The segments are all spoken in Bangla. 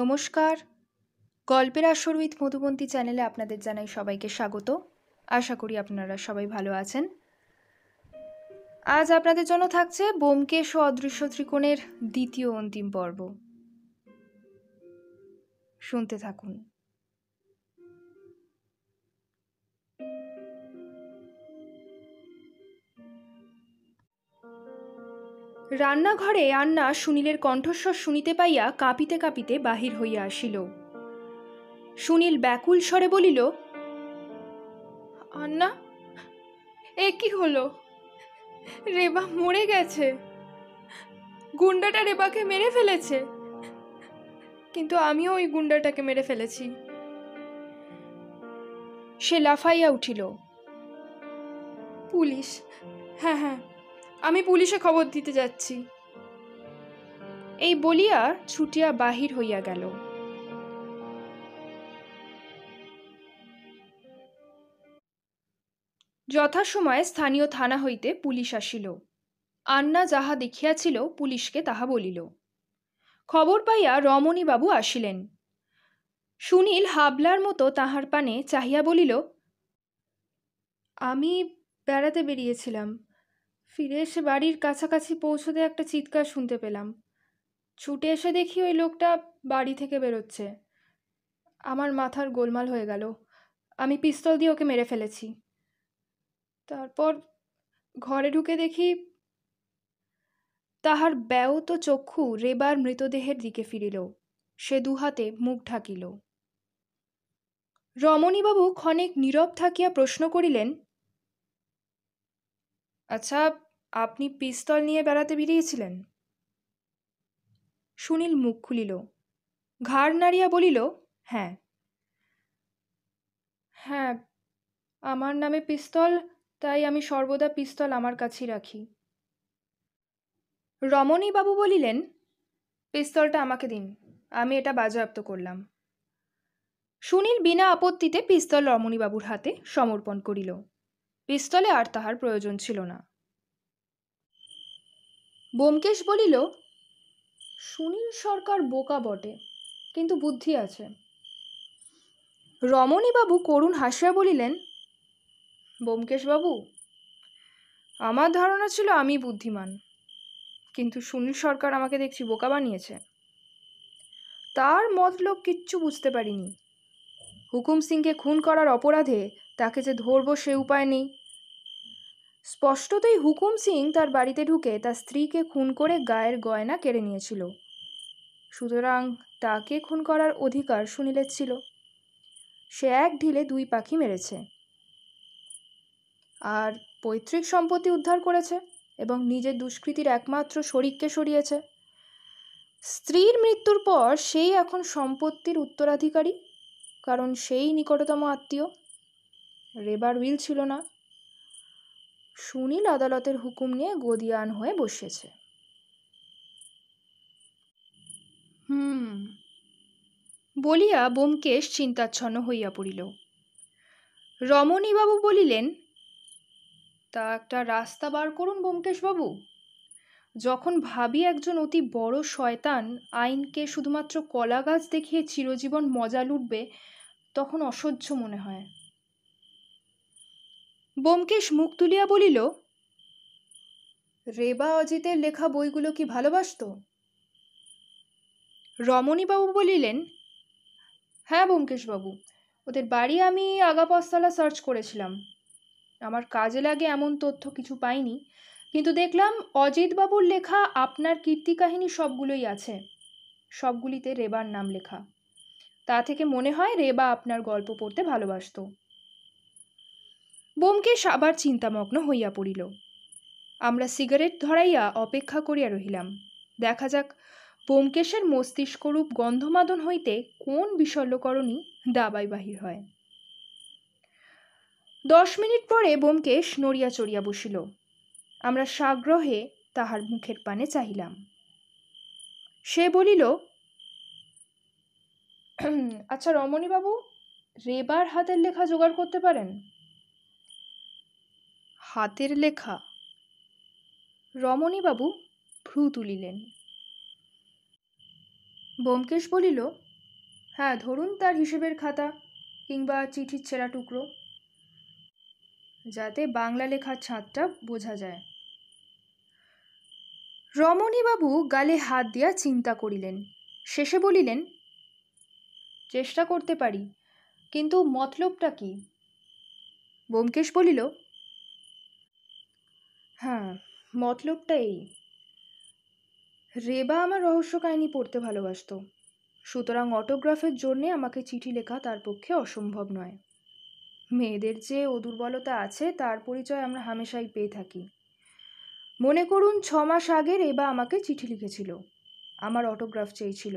নমস্কার গল্পের আসর উইথ মধুবন্তী চ্যানেলে আপনাদের জানাই সবাইকে স্বাগত আশা করি আপনারা সবাই ভালো আছেন আজ আপনাদের জন্য থাকছে বোমকেশ ও অদৃশ্য ত্রিকোণের দ্বিতীয় অন্তিম পর্ব শুনতে থাকুন রান্নাঘরে আন্না সুনীলের কণ্ঠস্বর শুনিতে পাইয়া কাঁপিতে কাঁপিতে বাহির হইয়া আসিল সুনীল ব্যাকুল স্বরে বলিল আন্না এ কি হলো রেবা মরে গেছে গুন্ডাটা রেবাকে মেরে ফেলেছে কিন্তু আমিও ওই গুন্ডাটাকে মেরে ফেলেছি সে লাফাইয়া উঠিল পুলিশ হ্যাঁ হ্যাঁ আমি পুলিশে খবর দিতে যাচ্ছি এই বলিয়া ছুটিয়া বাহির হইয়া গেল যথাসময়ে স্থানীয় থানা হইতে পুলিশ আসিল আন্না যাহা দেখিয়াছিল পুলিশকে তাহা বলিল খবর পাইয়া রমণীবাবু আসিলেন সুনীল হাবলার মতো তাহার পানে চাহিয়া বলিল আমি বেড়াতে বেরিয়েছিলাম ফিরে এসে বাড়ির কাছাকাছি পৌঁছতে একটা চিৎকার শুনতে পেলাম ছুটে এসে দেখি ওই লোকটা বাড়ি থেকে বেরোচ্ছে আমার মাথার গোলমাল হয়ে গেল আমি পিস্তল দিয়ে ওকে মেরে ফেলেছি তারপর ঘরে ঢুকে দেখি তাহার ব্যয়ত চক্ষু রেবার মৃতদেহের দিকে ফিরিল সে দুহাতে মুখ ঢাকিল রমণীবাবু ক্ষণেক নীরব থাকিয়া প্রশ্ন করিলেন আচ্ছা আপনি পিস্তল নিয়ে বেড়াতে বেরিয়েছিলেন সুনীল মুখ খুলিল ঘাড় নাড়িয়া বলিল হ্যাঁ হ্যাঁ আমার নামে পিস্তল তাই আমি সর্বদা পিস্তল আমার কাছেই রাখি রমণীবাবু বলিলেন পিস্তলটা আমাকে দিন আমি এটা বাজেয়াপ্ত করলাম সুনীল বিনা আপত্তিতে পিস্তল রমণীবাবুর হাতে সমর্পণ করিল পিস্তলে আর তাহার প্রয়োজন ছিল না ব্যোমকেশ বলিল সুনীল সরকার বোকা বটে কিন্তু বুদ্ধি আছে রমণীবাবু করুণ হাসিয়া বলিলেন ব্যোমকেশবাবু আমার ধারণা ছিল আমি বুদ্ধিমান কিন্তু সুনীল সরকার আমাকে দেখছি বোকা বানিয়েছে তার মতলব কিচ্ছু বুঝতে পারিনি হুকুম সিংকে খুন করার অপরাধে তাকে যে ধরবো সে উপায় নেই স্পষ্টতই হুকুম সিং তার বাড়িতে ঢুকে তার স্ত্রীকে খুন করে গায়ের গয়না কেড়ে নিয়েছিল সুতরাং তাকে খুন করার অধিকার সুনীলের ছিল সে এক ঢিলে দুই পাখি মেরেছে আর পৈতৃক সম্পত্তি উদ্ধার করেছে এবং নিজের দুষ্কৃতির একমাত্র শরিককে সরিয়েছে স্ত্রীর মৃত্যুর পর সেই এখন সম্পত্তির উত্তরাধিকারী কারণ সেই নিকটতম আত্মীয় রেবার উইল ছিল না সুনীল আদালতের হুকুম নিয়ে গদিয়ান হয়ে বসেছে হুম বলিয়া বোমকেশ চিন্তাচ্ছন্ন হইয়া পড়িল রমণীবাবু বলিলেন তা একটা রাস্তা বার করুন বোমকেশবাবু যখন ভাবি একজন অতি বড় শয়তান আইনকে শুধুমাত্র কলা গাছ দেখিয়ে চিরজীবন মজা লুটবে তখন অসহ্য মনে হয় বোমকেশ মুখ তুলিয়া বলিল রেবা অজিতের লেখা বইগুলো কি ভালোবাসত রমণীবাবু বলিলেন হ্যাঁ বোমকেশবাবু ওদের বাড়ি আমি আগাপস্তলা সার্চ করেছিলাম আমার কাজে লাগে এমন তথ্য কিছু পাইনি কিন্তু দেখলাম অজিতবাবুর লেখা আপনার কীর্তি কাহিনী সবগুলোই আছে সবগুলিতে রেবার নাম লেখা তা থেকে মনে হয় রেবা আপনার গল্প পড়তে ভালোবাসত বোমকেশ আবার চিন্তামগ্ন হইয়া পড়িল আমরা সিগারেট ধরাইয়া অপেক্ষা করিয়া রহিলাম দেখা যাক বোমকেশের মস্তিষ্করূপ গন্ধমাদন হইতে কোন বিশল্যকরণী দাবাই বাহির হয় দশ মিনিট পরে বোমকেশ নড়িয়া চড়িয়া বসিল আমরা সাগ্রহে তাহার মুখের পানে চাহিলাম সে বলিল আচ্ছা রমণীবাবু রেবার হাতের লেখা জোগাড় করতে পারেন হাতের লেখা রমণীবাবু ভ্রু তুলিলেন ব্যোমকেশ বলিল হ্যাঁ ধরুন তার হিসেবের খাতা কিংবা চিঠির ছেঁড়া টুকরো যাতে বাংলা লেখার ছাঁদটা বোঝা যায় রমণীবাবু গালে হাত দিয়া চিন্তা করিলেন শেষে বলিলেন চেষ্টা করতে পারি কিন্তু মতলবটা কি ব্যোমকেশ বলিল হ্যাঁ মতলবটা এই রেবা আমার রহস্য কাহিনী পড়তে ভালোবাসত সুতরাং অটোগ্রাফের জন্যে আমাকে চিঠি লেখা তার পক্ষে অসম্ভব নয় মেয়েদের যে ও দুর্বলতা আছে তার পরিচয় আমরা হামেশাই পেয়ে থাকি মনে করুন ছ মাস আগে রেবা আমাকে চিঠি লিখেছিল আমার অটোগ্রাফ চেয়েছিল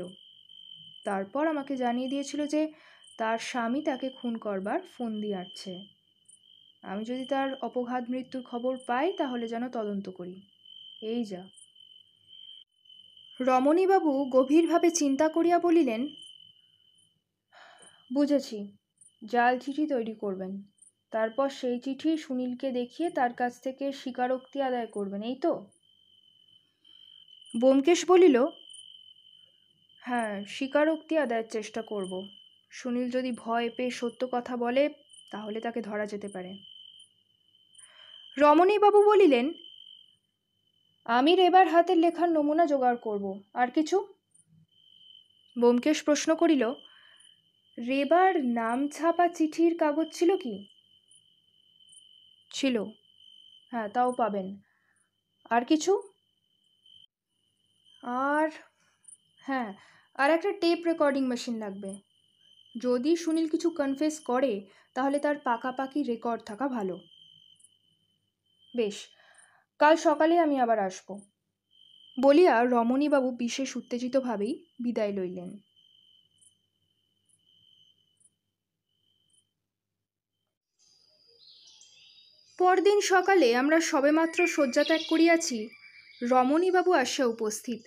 তারপর আমাকে জানিয়ে দিয়েছিল যে তার স্বামী তাকে খুন করবার ফোন দিয়ে আসছে আমি যদি তার অপঘাত মৃত্যুর খবর পাই তাহলে যেন তদন্ত করি এই যা রমণীবাবু গভীরভাবে চিন্তা করিয়া বলিলেন বুঝেছি জাল চিঠি তৈরি করবেন তারপর সেই চিঠি সুনীলকে দেখিয়ে তার কাছ থেকে স্বীকারোক্তি আদায় করবেন এই তো বোমকেশ বলিল হ্যাঁ স্বীকারোক্তি আদায়ের চেষ্টা করব সুনীল যদি ভয় পেয়ে সত্য কথা বলে তাহলে তাকে ধরা যেতে পারে রমণীবাবু বলিলেন আমি রেবার হাতের লেখার নমুনা জোগাড় করব আর কিছু বোমকেশ প্রশ্ন করিল রেবার নাম ছাপা চিঠির কাগজ ছিল কি ছিল হ্যাঁ তাও পাবেন আর কিছু আর হ্যাঁ আর একটা টেপ রেকর্ডিং মেশিন লাগবে যদি সুনীল কিছু কনফেস করে তাহলে তার পাকাপাকি রেকর্ড থাকা ভালো বেশ কাল সকালে আমি আবার আসব বলিয়া রমণীবাবু বিশেষ উত্তেজিতভাবেই বিদায় লইলেন পরদিন সকালে আমরা সবেমাত্র শয্যা ত্যাগ করিয়াছি রমণীবাবু আসিয়া উপস্থিত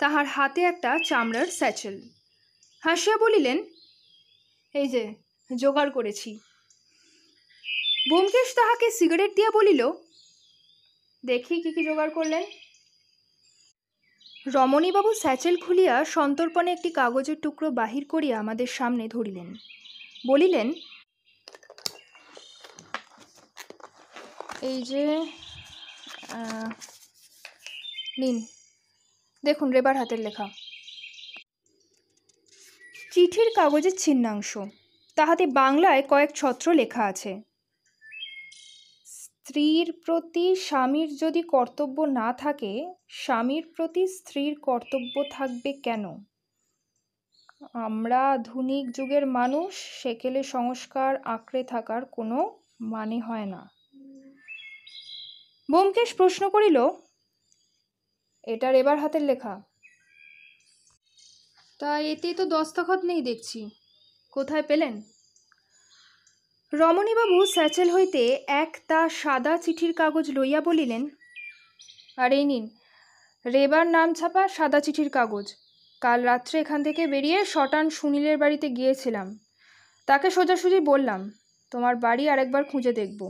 তাহার হাতে একটা চামড়ার স্যাচেল হাসিয়া বলিলেন এই যে জোগাড় করেছি ব্যোমকেশ তাহাকে সিগারেট দিয়া বলিল দেখি কি কি জোগাড় করলেন রমণীবাবু স্যাচেল খুলিয়া সন্তর্পণে একটি কাগজের টুকরো বাহির করিয়া আমাদের সামনে ধরিলেন বলিলেন এই যে নিন দেখুন রেবার হাতের লেখা চিঠির কাগজের ছিন্নাংশ তাহাতে বাংলায় কয়েক ছত্র লেখা আছে স্ত্রীর প্রতি স্বামীর যদি কর্তব্য না থাকে স্বামীর প্রতি স্ত্রীর কর্তব্য থাকবে কেন আমরা আধুনিক যুগের মানুষ সেকেলে সংস্কার আঁকড়ে থাকার কোনো মানে হয় না বোমকেশ প্রশ্ন করিল এটার এবার হাতের লেখা তা এতে তো দস্তখত নেই দেখছি কোথায় পেলেন রমণীবাবু স্যাচেল হইতে এক তা সাদা চিঠির কাগজ লইয়া বলিলেন আর এই নিন রেবার নাম ছাপা সাদা চিঠির কাগজ কাল রাত্রে এখান থেকে বেরিয়ে শটান সুনীলের বাড়িতে গিয়েছিলাম তাকে সোজাসুজি বললাম তোমার বাড়ি আরেকবার খুঁজে দেখব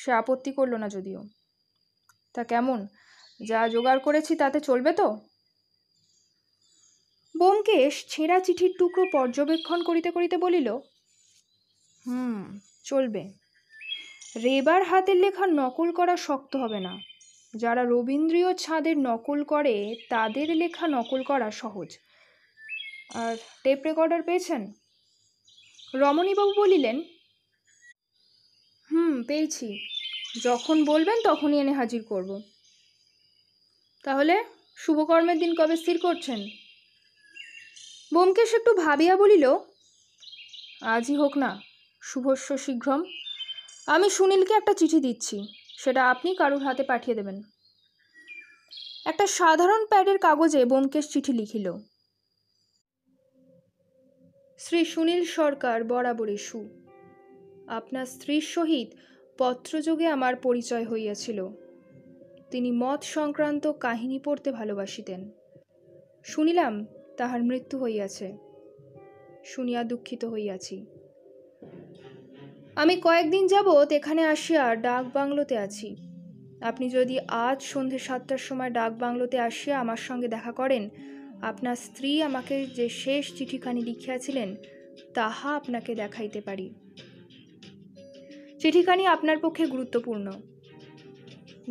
সে আপত্তি করলো না যদিও তা কেমন যা জোগাড় করেছি তাতে চলবে তো বোমকেশ ছেঁড়া চিঠির টুকরো পর্যবেক্ষণ করিতে করিতে বলিল হুম চলবে রেবার হাতের লেখা নকল করা শক্ত হবে না যারা রবীন্দ্রীয় ছাদের নকল করে তাদের লেখা নকল করা সহজ আর টেপ রেকর্ডার পেয়েছেন রমণীবাবু বলিলেন হুম পেয়েছি যখন বলবেন তখনই এনে হাজির করব তাহলে শুভকর্মের দিন কবে স্থির করছেন বোমকেশ একটু ভাবিয়া বলিল আজই হোক না শুভস্য শীঘ্রম আমি সুনীলকে একটা চিঠি দিচ্ছি সেটা আপনি কারুর হাতে পাঠিয়ে দেবেন একটা সাধারণ প্যাডের কাগজে বোমকেশ চিঠি লিখিল শ্রী সুনীল সরকার বরাবরই সু আপনার স্ত্রীর সহিত পত্রযোগে আমার পরিচয় হইয়াছিল তিনি মত সংক্রান্ত কাহিনী পড়তে ভালোবাসিতেন শুনিলাম তাহার মৃত্যু হইয়াছে শুনিয়া দুঃখিত হইয়াছি আমি কয়েকদিন যাব এখানে আসিয়া ডাক বাংলোতে আছি আপনি যদি আজ সন্ধে সাতটার সময় ডাক বাংলোতে আসিয়া আমার সঙ্গে দেখা করেন আপনার স্ত্রী আমাকে যে শেষ চিঠিখানি লিখিয়াছিলেন তাহা আপনাকে দেখাইতে পারি চিঠিখানি আপনার পক্ষে গুরুত্বপূর্ণ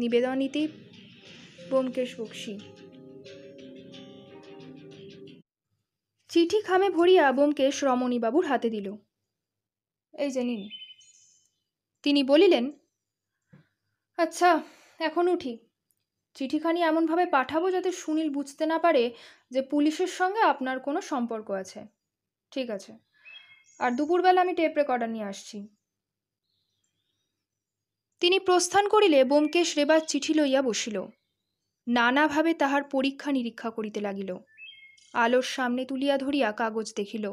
নিবেদনীতি বোমকেশ বক্সি চিঠি খামে ভরিয়া বোমকেশ রমণীবাবুর হাতে দিল এই যে নিন তিনি বলিলেন আচ্ছা এখন উঠি চিঠিখানি এমনভাবে পাঠাবো যাতে সুনীল বুঝতে না পারে যে পুলিশের সঙ্গে আপনার কোনো সম্পর্ক আছে ঠিক আছে আর দুপুরবেলা আমি টেপ রেকর্ডার নিয়ে আসছি তিনি প্রস্থান করিলে বোমকেশ রেবার চিঠি লইয়া বসিল নানাভাবে তাহার পরীক্ষা নিরীক্ষা করিতে লাগিল আলোর সামনে তুলিয়া ধরিয়া কাগজ দেখিল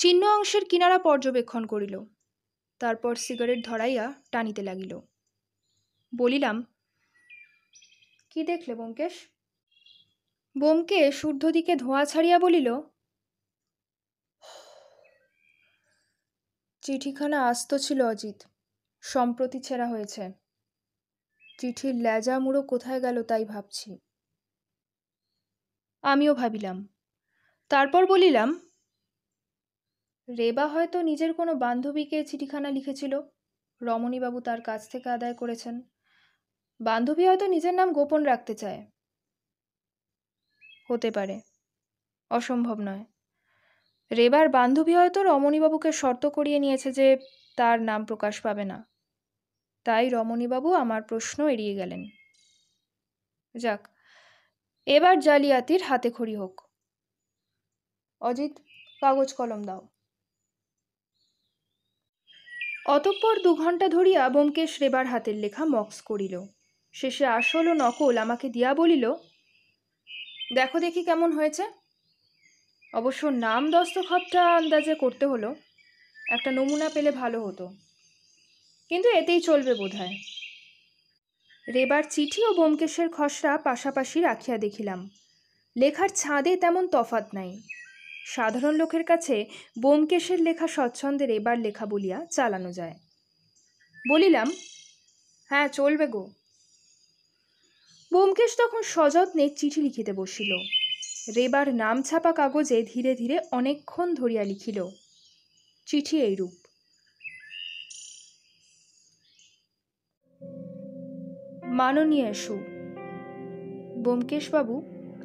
চিহ্ন অংশের কিনারা পর্যবেক্ষণ করিল তারপর সিগারেট ধরাইয়া টানিতে লাগিল বলিলাম কি দেখলে বোমকেশ শুদ্ধ দিকে ধোঁয়া ছাড়িয়া বলিল চিঠিখানা আস্ত ছিল অজিত সম্প্রতি ছেঁড়া হয়েছে চিঠির লেজা মুড়ো কোথায় গেল তাই ভাবছি আমিও ভাবিলাম তারপর বলিলাম রেবা হয়তো নিজের কোনো বান্ধবীকে চিঠিখানা লিখেছিল রমণীবাবু তার কাছ থেকে আদায় করেছেন বান্ধবী হয়তো নিজের নাম গোপন রাখতে চায় হতে পারে অসম্ভব নয় রেবার বান্ধবী হয়তো রমণীবাবুকে শর্ত করিয়ে নিয়েছে যে তার নাম প্রকাশ পাবে না তাই রমণীবাবু আমার প্রশ্ন এড়িয়ে গেলেন যাক এবার জালিয়াতির হাতে খড়ি হোক অজিত কাগজ কলম দাও অতঃপর দু ঘন্টা ধরিয়া বোমকেশ রেবার হাতের লেখা মক্স করিল শেষে আসল ও নকল আমাকে দিয়া বলিল দেখো দেখি কেমন হয়েছে অবশ্য নাম দস্তখতটা আন্দাজে করতে হলো একটা নমুনা পেলে ভালো হতো কিন্তু এতেই চলবে বোধ হয় রেবার চিঠি ও বোমকেশের খসড়া পাশাপাশি রাখিয়া দেখিলাম লেখার ছাঁদে তেমন তফাত নাই সাধারণ লোকের কাছে বোমকেশের লেখা স্বচ্ছন্দের এবার লেখা বলিয়া চালানো যায় বলিলাম হ্যাঁ চলবে গো বোমকেশ তখন সযত্নে চিঠি লিখিতে বসিল রেবার নাম ছাপা কাগজে ধীরে ধীরে অনেকক্ষণ ধরিয়া লিখিল চিঠি এইরূপ মাননীয় সু ব্যোমকেশবাবু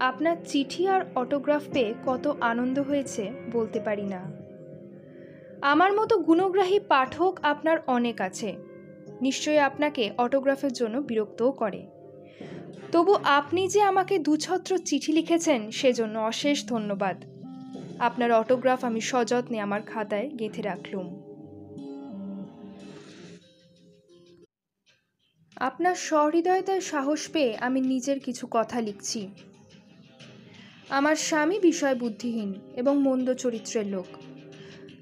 আপনার চিঠি আর অটোগ্রাফ পেয়ে কত আনন্দ হয়েছে বলতে পারি না আমার মতো গুণগ্রাহী পাঠক আপনার অনেক আছে নিশ্চয়ই আপনাকে অটোগ্রাফের জন্য বিরক্তও করে তবু আপনি যে আমাকে দুছত্র চিঠি লিখেছেন সেজন্য অশেষ ধন্যবাদ আপনার অটোগ্রাফ আমি সযত্নে আমার খাতায় গেঁথে রাখলুম আপনার সহৃদয়তার সাহস পেয়ে আমি নিজের কিছু কথা লিখছি আমার স্বামী বিষয় বুদ্ধিহীন এবং মন্দ চরিত্রের লোক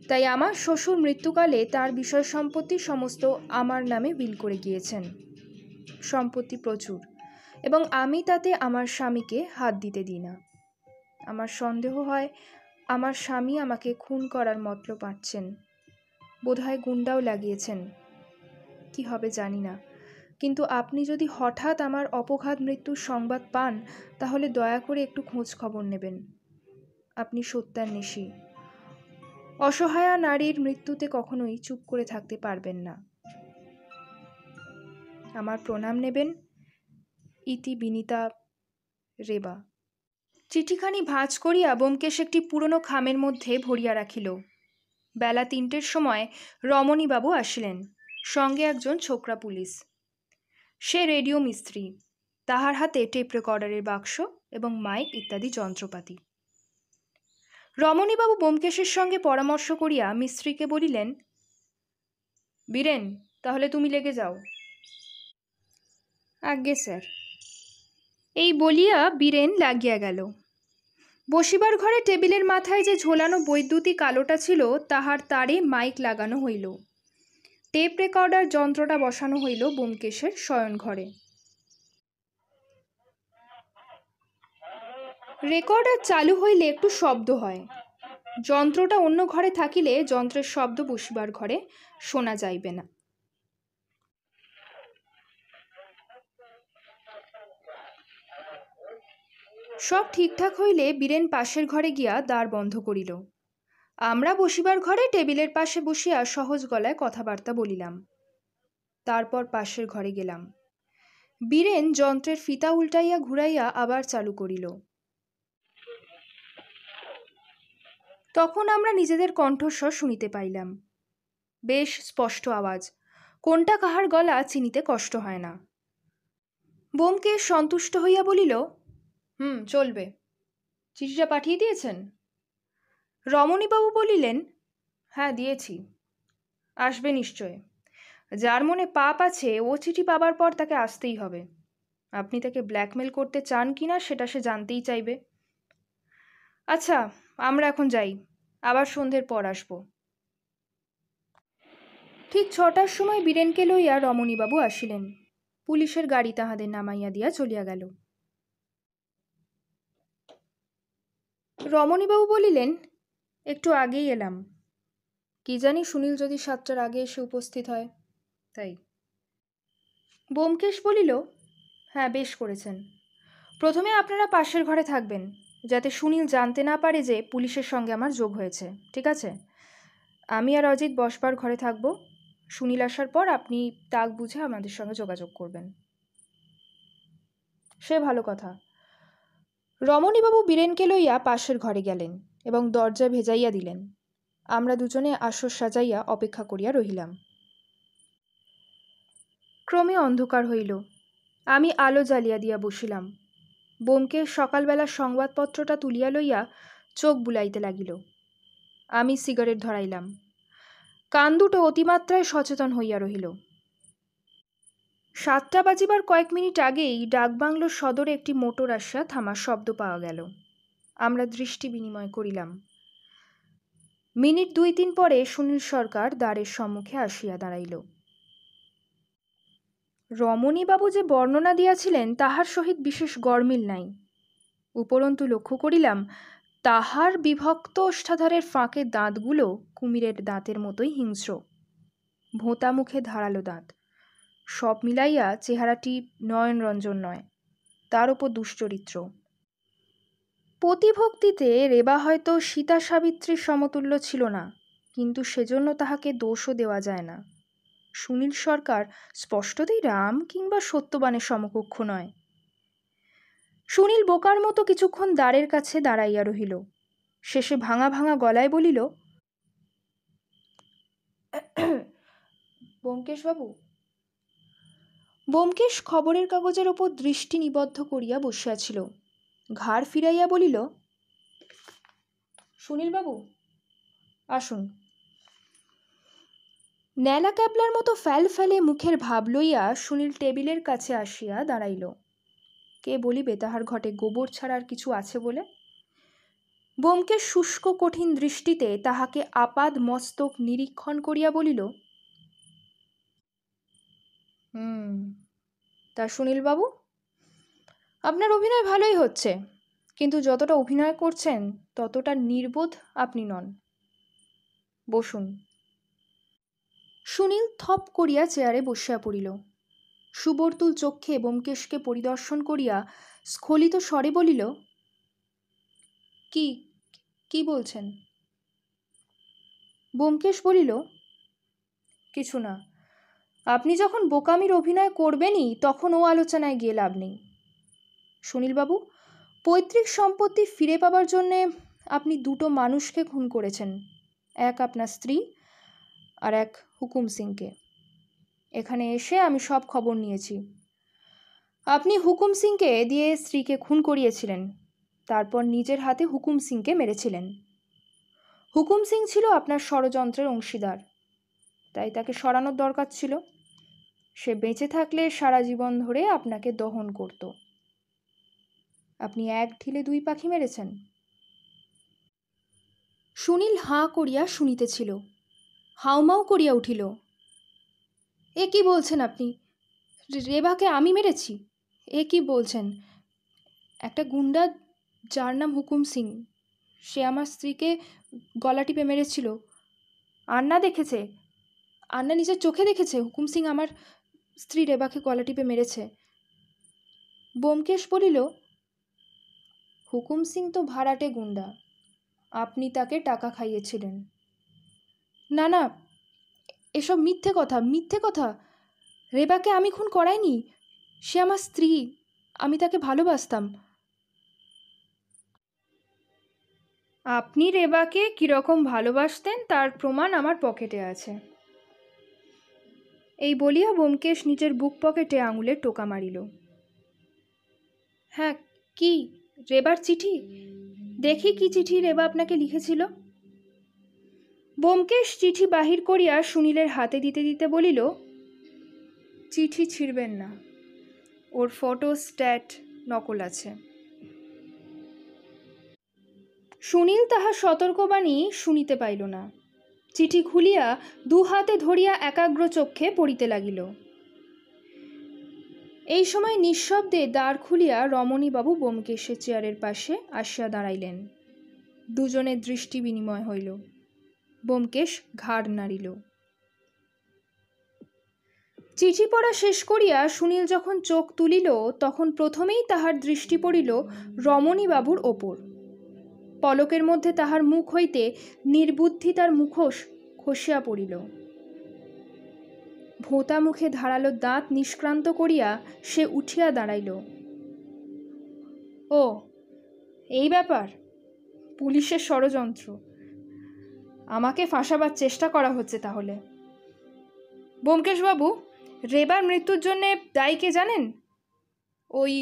তাই আমার শ্বশুর মৃত্যুকালে তার বিষয় সম্পত্তি সমস্ত আমার নামে বিল করে গিয়েছেন সম্পত্তি প্রচুর এবং আমি তাতে আমার স্বামীকে হাত দিতে দিই না আমার সন্দেহ হয় আমার স্বামী আমাকে খুন করার মতলব পাচ্ছেন বোধহয় গুন্ডাও লাগিয়েছেন কি হবে জানি না কিন্তু আপনি যদি হঠাৎ আমার অপঘাত মৃত্যুর সংবাদ পান তাহলে দয়া করে একটু খোঁজ খবর নেবেন আপনি নিশি অসহায়া নারীর মৃত্যুতে কখনোই চুপ করে থাকতে পারবেন না আমার প্রণাম নেবেন ইতি বিনীতা রেবা চিঠিখানি ভাঁজ করিয়া বোমকেশ একটি পুরনো খামের মধ্যে ভরিয়া রাখিল বেলা তিনটের সময় রমণীবাবু আসিলেন সঙ্গে একজন ছোকরা পুলিশ সে রেডিও মিস্ত্রি তাহার হাতে টেপ রেকর্ডারের বাক্স এবং মাইক ইত্যাদি যন্ত্রপাতি রমণীবাবু বোমকেশের সঙ্গে পরামর্শ করিয়া মিস্ত্রিকে বলিলেন বীরেন তাহলে তুমি লেগে যাও আজ্ঞে স্যার এই বলিয়া বীরেন লাগিয়া গেল বসিবার ঘরে টেবিলের মাথায় যে ঝোলানো বৈদ্যুতিক আলোটা ছিল তাহার তারে মাইক লাগানো হইল টেপ রেকর্ডার যন্ত্রটা বসানো হইল বোমকেশের শয়নঘরে রেকর্ডার চালু হইলে একটু শব্দ হয় যন্ত্রটা অন্য ঘরে থাকিলে যন্ত্রের শব্দ বসিবার ঘরে শোনা যাইবে না সব ঠিকঠাক হইলে বীরেন পাশের ঘরে গিয়া দ্বার বন্ধ করিল আমরা বসিবার ঘরে টেবিলের পাশে বসিয়া সহজ গলায় কথাবার্তা বলিলাম তারপর পাশের ঘরে গেলাম বীরেন যন্ত্রের ফিতা উল্টাইয়া ঘুরাইয়া আবার চালু করিল তখন আমরা নিজেদের কণ্ঠস্বর শুনিতে পাইলাম বেশ স্পষ্ট আওয়াজ কোনটা কাহার গলা চিনিতে কষ্ট হয় না বোমকে সন্তুষ্ট হইয়া বলিল হুম চলবে চিঠিটা পাঠিয়ে দিয়েছেন রমণীবাবু বলিলেন হ্যাঁ দিয়েছি আসবে নিশ্চয় যার মনে পাপ আছে ও চিঠি পাবার পর তাকে আসতেই হবে আপনি তাকে ব্ল্যাকমেল করতে চান কি না সেটা সে জানতেই চাইবে আচ্ছা আমরা এখন যাই আবার সন্ধ্যের পর আসব ঠিক ছটার সময় বীরেনকে লইয়া রমণীবাবু আসিলেন পুলিশের গাড়ি তাহাদের নামাইয়া দিয়া চলিয়া গেল রমণীবাবু বলিলেন একটু আগেই এলাম কি জানি সুনীল যদি সাতটার আগে এসে উপস্থিত হয় তাই বোমকেশ বলিল হ্যাঁ বেশ করেছেন প্রথমে আপনারা পাশের ঘরে থাকবেন যাতে সুনীল জানতে না পারে যে পুলিশের সঙ্গে আমার যোগ হয়েছে ঠিক আছে আমি আর অজিত বসবার ঘরে থাকব সুনীল আসার পর আপনি তাক বুঝে আমাদের সঙ্গে যোগাযোগ করবেন সে ভালো কথা রমণীবাবু বীরেনকে লইয়া পাশের ঘরে গেলেন এবং দরজা ভেজাইয়া দিলেন আমরা দুজনে আসর সাজাইয়া অপেক্ষা করিয়া রহিলাম ক্রমে অন্ধকার হইল আমি আলো জ্বালিয়া দিয়া বসিলাম বোমকে সকালবেলা সংবাদপত্রটা তুলিয়া লইয়া চোখ বুলাইতে লাগিল আমি সিগারেট ধরাইলাম কান দুটো অতিমাত্রায় সচেতন হইয়া রহিল সাতটা বাজিবার কয়েক মিনিট আগেই ডাকবাংলোর সদরে একটি মোটর আসিয়া থামার শব্দ পাওয়া গেল আমরা দৃষ্টি বিনিময় করিলাম মিনিট দুই তিন পরে সুনীল সরকার দ্বারের সম্মুখে আসিয়া দাঁড়াইল রমণীবাবু যে বর্ণনা দিয়াছিলেন তাহার সহিত বিশেষ গরমিল নাই উপরন্তু লক্ষ্য করিলাম তাহার বিভক্ত ওষ্ঠাধারের ফাঁকে দাঁতগুলো কুমিরের দাঁতের মতোই হিংস্র ভোঁতা মুখে ধারালো দাঁত সব মিলাইয়া চেহারাটি নয়নরঞ্জন নয় তার ওপর দুশ্চরিত্র পতিভক্তিতে রেবা হয়তো সীতা সাবিত্রীর সমতুল্য ছিল না কিন্তু সেজন্য তাহাকে দোষও দেওয়া যায় না সুনীল সরকার স্পষ্টতই রাম কিংবা সত্যবানের সমকক্ষ নয় সুনীল বোকার মতো কিছুক্ষণ দ্বারের কাছে দাঁড়াইয়া রহিল শেষে ভাঙা ভাঙা গলায় বলিল ব্যোমকেশবাবু ব্যোমকেশ খবরের কাগজের ওপর দৃষ্টি নিবদ্ধ করিয়া বসিয়াছিল ঘাড় ফিরাইয়া বলিল সুনীলবাবু আসুন ন্যালা ক্যাবলার মতো ফ্যাল ফ্যালে মুখের ভাব লইয়া সুনীল টেবিলের কাছে আসিয়া দাঁড়াইল কে বলিবে তাহার ঘটে গোবর ছাড়ার কিছু আছে বলে বোমকে শুষ্ক কঠিন দৃষ্টিতে তাহাকে আপাদ মস্তক নিরীক্ষণ করিয়া বলিল হুম তা সুনীলবাবু আপনার অভিনয় ভালোই হচ্ছে কিন্তু যতটা অভিনয় করছেন ততটা নির্বোধ আপনি নন বসুন সুনীল থপ করিয়া চেয়ারে বসিয়া পড়িল সুবর্তুল চক্ষে বোমকেশকে পরিদর্শন করিয়া স্খলিত স্বরে বলিল কি কি বলছেন বোমকেশ বলিল কিছু না আপনি যখন বোকামির অভিনয় করবেনই তখন ও আলোচনায় গিয়ে লাভ নেই সুনীলবাবু পৈতৃক সম্পত্তি ফিরে পাবার জন্যে আপনি দুটো মানুষকে খুন করেছেন এক আপনার স্ত্রী আর এক হুকুম সিংকে এখানে এসে আমি সব খবর নিয়েছি আপনি হুকুম সিংকে দিয়ে স্ত্রীকে খুন করিয়েছিলেন তারপর নিজের হাতে হুকুম সিংকে মেরেছিলেন হুকুম সিং ছিল আপনার ষড়যন্ত্রের অংশীদার তাই তাকে সরানোর দরকার ছিল সে বেঁচে থাকলে সারা জীবন ধরে আপনাকে দহন করতো আপনি এক ঢিলে দুই পাখি মেরেছেন সুনীল হাঁ করিয়া শুনিতেছিল হাউমাউ করিয়া উঠিল এ কি বলছেন আপনি রেবাকে আমি মেরেছি এ কি বলছেন একটা গুন্ডা যার নাম হুকুম সিং সে আমার স্ত্রীকে গলা টিপে মেরেছিল আন্না দেখেছে আন্না নিজের চোখে দেখেছে হুকুম সিং আমার স্ত্রী রেবাকে গলা টিপে মেরেছে বোমকেশ বলিল হুকুম সিং তো ভাড়াটে গুন্ডা আপনি তাকে টাকা খাইয়েছিলেন না না এসব মিথ্যে কথা মিথ্যে কথা রেবাকে আমি খুন করাইনি সে আমার স্ত্রী আমি তাকে ভালোবাসতাম আপনি রেবাকে কীরকম ভালোবাসতেন তার প্রমাণ আমার পকেটে আছে এই বলিয়া বোমকেশ নিজের বুক পকেটে আঙুলের টোকা মারিল হ্যাঁ কি রেবার চিঠি দেখি কি চিঠি রেবা আপনাকে লিখেছিল বোমকেশ চিঠি বাহির করিয়া সুনীলের হাতে দিতে দিতে বলিল চিঠি ছিঁড়বেন না ওর ফটো স্ট্যাট নকল আছে সুনীল তাহার সতর্কবাণী শুনিতে পাইল না চিঠি খুলিয়া দু হাতে ধরিয়া একাগ্র চক্ষে পড়িতে লাগিল এই সময় নিঃশব্দে দ্বার খুলিয়া রমণীবাবু বোমকেশের চেয়ারের পাশে আসিয়া দাঁড়াইলেন দুজনের দৃষ্টি বিনিময় হইল বোমকেশ ঘাড় নাড়িল চিঠি পড়া শেষ করিয়া সুনীল যখন চোখ তুলিল তখন প্রথমেই তাহার দৃষ্টি পড়িল রমণীবাবুর ওপর পলকের মধ্যে তাহার মুখ হইতে নির্বুদ্ধিতার মুখোশ খসিয়া পড়িল ভোঁতা মুখে ধারালো দাঁত নিষ্ক্রান্ত করিয়া সে উঠিয়া দাঁড়াইল ও এই ব্যাপার পুলিশের ষড়যন্ত্র আমাকে ফাঁসাবার চেষ্টা করা হচ্ছে তাহলে বোমকেশবাবু রেবার মৃত্যুর জন্যে দায়ী কে জানেন ওই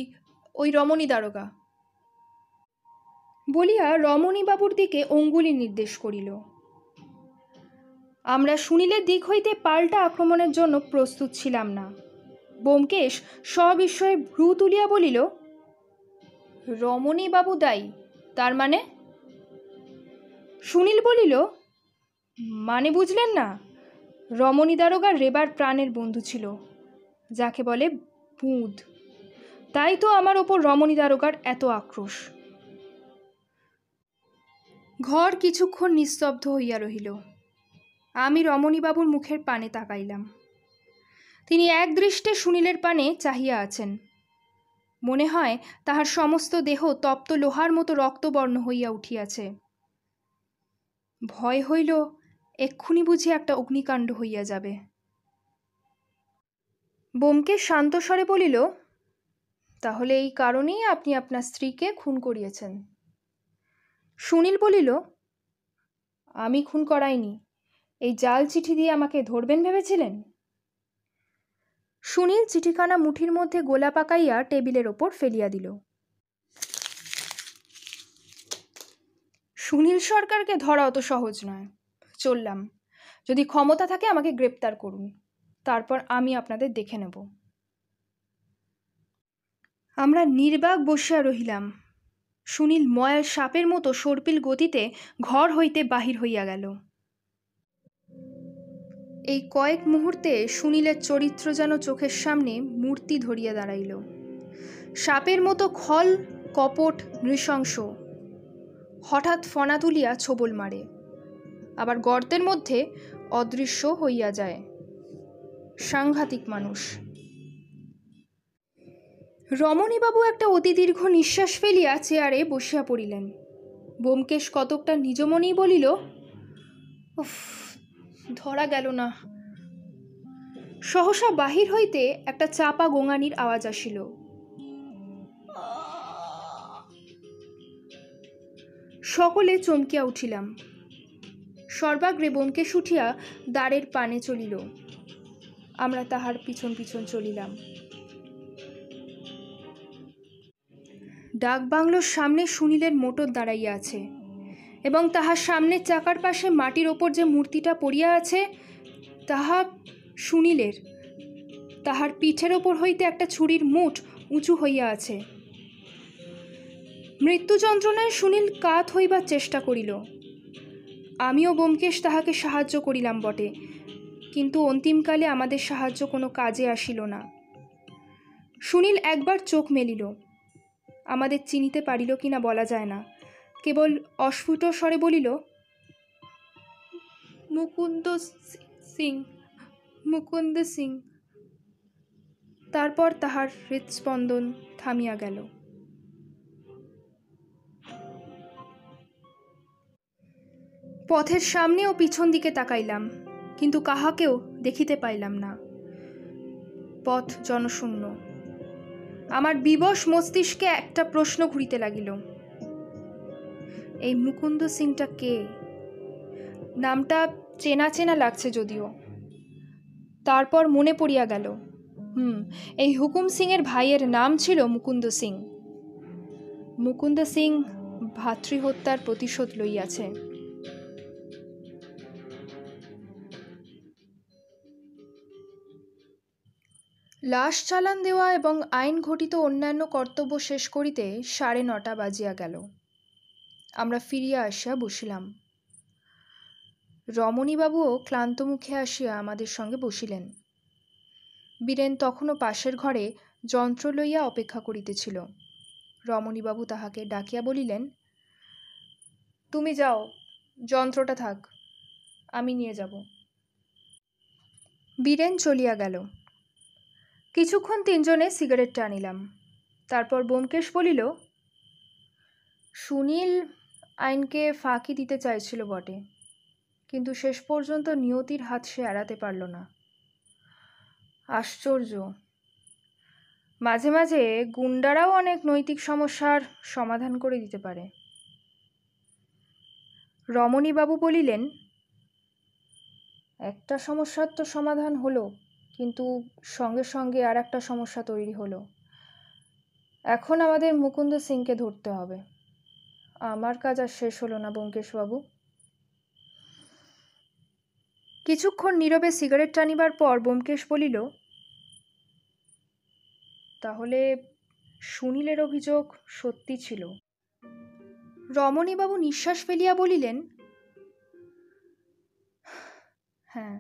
ওই রমণী দারোগা বলিয়া রমণীবাবুর দিকে অঙ্গুলি নির্দেশ করিল আমরা সুনীলের দিক হইতে পাল্টা আক্রমণের জন্য প্রস্তুত ছিলাম না বোমকেশ সবিস্ময়ে ভ্রু তুলিয়া বলিল রমণীবাবু দাই তার মানে সুনীল বলিল মানে বুঝলেন না রমণী দারোগা রেবার প্রাণের বন্ধু ছিল যাকে বলে বুঁদ তাই তো আমার ওপর রমণী দারোগার এত আক্রোশ ঘর কিছুক্ষণ নিস্তব্ধ হইয়া রহিল আমি রমণীবাবুর মুখের পানে তাকাইলাম তিনি একদৃষ্টে সুনীলের পানে চাহিয়া আছেন মনে হয় তাহার সমস্ত দেহ তপ্ত লোহার মতো রক্তবর্ণ হইয়া উঠিয়াছে ভয় হইল এক্ষুনি বুঝি একটা অগ্নিকাণ্ড হইয়া যাবে বোমকে শান্তস্বরে বলিল তাহলে এই কারণেই আপনি আপনার স্ত্রীকে খুন করিয়েছেন সুনীল বলিল আমি খুন করাইনি এই জাল চিঠি দিয়ে আমাকে ধরবেন ভেবেছিলেন সুনীল চিঠিখানা মুঠির মধ্যে গোলা পাকাইয়া টেবিলের ওপর ফেলিয়া দিল সুনীল সরকারকে ধরা অত সহজ নয় চললাম যদি ক্ষমতা থাকে আমাকে গ্রেপ্তার করুন তারপর আমি আপনাদের দেখে নেব আমরা নির্বাক বসিয়া রহিলাম সুনীল ময়ার সাপের মতো সর্পিল গতিতে ঘর হইতে বাহির হইয়া গেল এই কয়েক মুহূর্তে সুনীলের চরিত্র যেন চোখের সামনে মূর্তি ধরিয়া দাঁড়াইল সাপের মতো খল কপট নৃশংস হঠাৎ ফনা তুলিয়া ছোবল মারে আবার গর্তের মধ্যে অদৃশ্য হইয়া যায় সাংঘাতিক মানুষ রমণীবাবু একটা অতি দীর্ঘ নিঃশ্বাস ফেলিয়া চেয়ারে বসিয়া পড়িলেন বোমকেশ কতকটা নিজমনেই বলিল উফ ধরা গেল না সহসা বাহির হইতে একটা চাপা গোঙানির আওয়াজ আসিল সকলে চমকিয়া উঠিলাম সর্বাগ্রে বোমকে শুঠিয়া দ্বারের পানে চলিল আমরা তাহার পিছন পিছন চলিলাম ডাক বাংলোর সামনে সুনীলের মোটর দাঁড়াইয়া আছে এবং তাহার সামনের চাকার পাশে মাটির ওপর যে মূর্তিটা পড়িয়া আছে তাহা সুনীলের তাহার পিঠের ওপর হইতে একটা ছুরির মুঠ উঁচু হইয়া আছে মৃত্যু যন্ত্রণায় সুনীল কাত হইবার চেষ্টা করিল আমিও বোমকেশ তাহাকে সাহায্য করিলাম বটে কিন্তু অন্তিমকালে আমাদের সাহায্য কোনো কাজে আসিল না সুনীল একবার চোখ মেলিল আমাদের চিনিতে পারিল কিনা বলা যায় না কেবল অস্ফুট স্বরে বলিল মুকুন্দ সিং মুকুন্দ সিং তারপর তাহার হৃৎস্পন্দন থামিয়া গেল পথের সামনে ও পিছন দিকে তাকাইলাম কিন্তু কাহাকেও দেখিতে পাইলাম না পথ জনশূন্য আমার বিবশ মস্তিষ্কে একটা প্রশ্ন ঘুরিতে লাগিল এই মুকুন্দ সিংটা কে নামটা চেনা চেনা লাগছে যদিও তারপর মনে পড়িয়া গেল হুম এই হুকুম সিংয়ের ভাইয়ের নাম ছিল মুকুন্দ সিং মুকুন্দ সিং ভাতৃহত্যার প্রতিশোধ লইয়াছে লাশ চালান দেওয়া এবং আইন ঘটিত অন্যান্য কর্তব্য শেষ করিতে সাড়ে নটা বাজিয়া গেল আমরা ফিরিয়া আসিয়া বসিলাম রমণীবাবুও ক্লান্ত মুখে আসিয়া আমাদের সঙ্গে বসিলেন বীরেন তখনও পাশের ঘরে যন্ত্র লইয়া অপেক্ষা করিতেছিল রমণীবাবু তাহাকে ডাকিয়া বলিলেন তুমি যাও যন্ত্রটা থাক আমি নিয়ে যাব বীরেন চলিয়া গেল কিছুক্ষণ তিনজনে সিগারেটটা আনিলাম তারপর বোমকেশ বলিল সুনীল আইনকে ফাঁকি দিতে চাইছিল বটে কিন্তু শেষ পর্যন্ত নিয়তির হাত সে এড়াতে পারল না আশ্চর্য মাঝে মাঝে গুন্ডারাও অনেক নৈতিক সমস্যার সমাধান করে দিতে পারে রমণীবাবু বলিলেন একটা সমস্যার তো সমাধান হলো কিন্তু সঙ্গে সঙ্গে আর একটা সমস্যা তৈরি হলো এখন আমাদের মুকুন্দ সিংকে ধরতে হবে আমার কাজ আর শেষ হলো না ব্যোমকেশবাবু কিছুক্ষণ নীরবে সিগারেট টানিবার পর ব্যোমকেশ বলিল তাহলে সুনীলের অভিযোগ সত্যি ছিল রমণীবাবু নিঃশ্বাস ফেলিয়া বলিলেন হ্যাঁ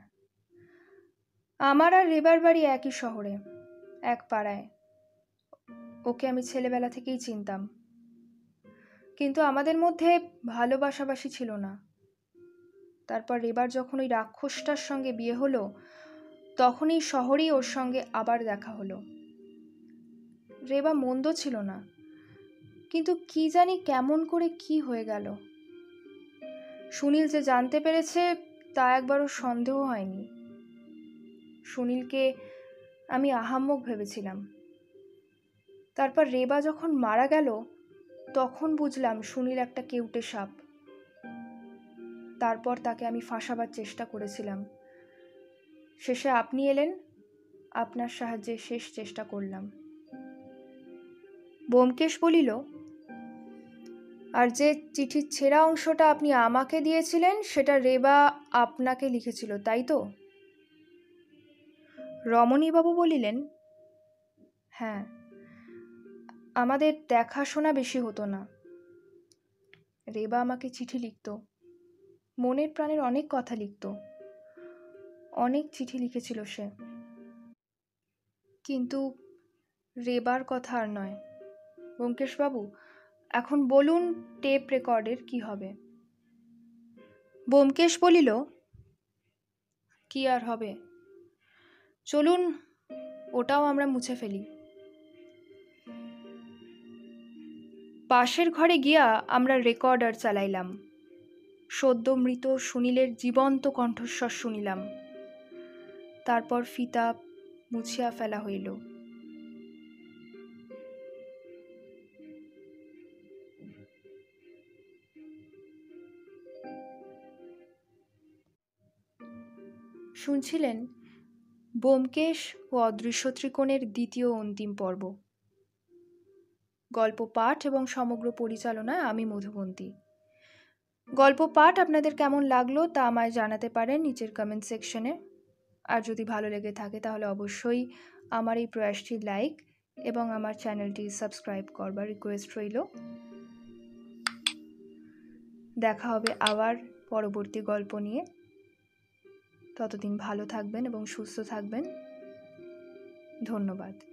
আমার আর রেবার বাড়ি একই শহরে এক পাড়ায় ওকে আমি ছেলেবেলা থেকেই চিনতাম কিন্তু আমাদের মধ্যে ভালোবাসাবাসি ছিল না তারপর এবার যখন ওই রাক্ষসটার সঙ্গে বিয়ে হলো তখনই শহরেই ওর সঙ্গে আবার দেখা হলো রেবা মন্দ ছিল না কিন্তু কি জানি কেমন করে কি হয়ে গেল সুনীল যে জানতে পেরেছে তা একবারও সন্দেহ হয়নি সুনীলকে আমি আহাম্মক ভেবেছিলাম তারপর রেবা যখন মারা গেল তখন বুঝলাম সুনীল একটা কেউটে সাপ তারপর তাকে আমি ফাঁসাবার চেষ্টা করেছিলাম শেষে আপনি এলেন আপনার সাহায্যে শেষ চেষ্টা করলাম বোমকেশ বলিল আর যে চিঠির ছেঁড়া অংশটা আপনি আমাকে দিয়েছিলেন সেটা রেবা আপনাকে লিখেছিল তাই তো রমণীবাবু বলিলেন হ্যাঁ আমাদের দেখাশোনা বেশি হতো না রেবা আমাকে চিঠি লিখত মনের প্রাণের অনেক কথা লিখত অনেক চিঠি লিখেছিল সে কিন্তু রেবার কথা আর নয় ব্যোমকেশবাবু এখন বলুন টেপ রেকর্ডের কি হবে ব্যোমকেশ বলিল কি আর হবে চলুন ওটাও আমরা মুছে ফেলি পাশের ঘরে গিয়া আমরা রেকর্ডার চালাইলাম সদ্য মৃত সুনীলের জীবন্ত কণ্ঠস্বর শুনিলাম তারপর ফিতা মুছিয়া ফেলা হইল শুনছিলেন বোমকেশ ও অদৃশ্য ত্রিকোণের দ্বিতীয় অন্তিম পর্ব গল্প পাঠ এবং সমগ্র পরিচালনায় আমি মধুবন্তী গল্প পাঠ আপনাদের কেমন লাগলো তা আমায় জানাতে পারেন নিচের কমেন্ট সেকশনে আর যদি ভালো লেগে থাকে তাহলে অবশ্যই আমার এই প্রয়াসটি লাইক এবং আমার চ্যানেলটি সাবস্ক্রাইব করবার রিকোয়েস্ট রইল দেখা হবে আবার পরবর্তী গল্প নিয়ে ততদিন ভালো থাকবেন এবং সুস্থ থাকবেন ধন্যবাদ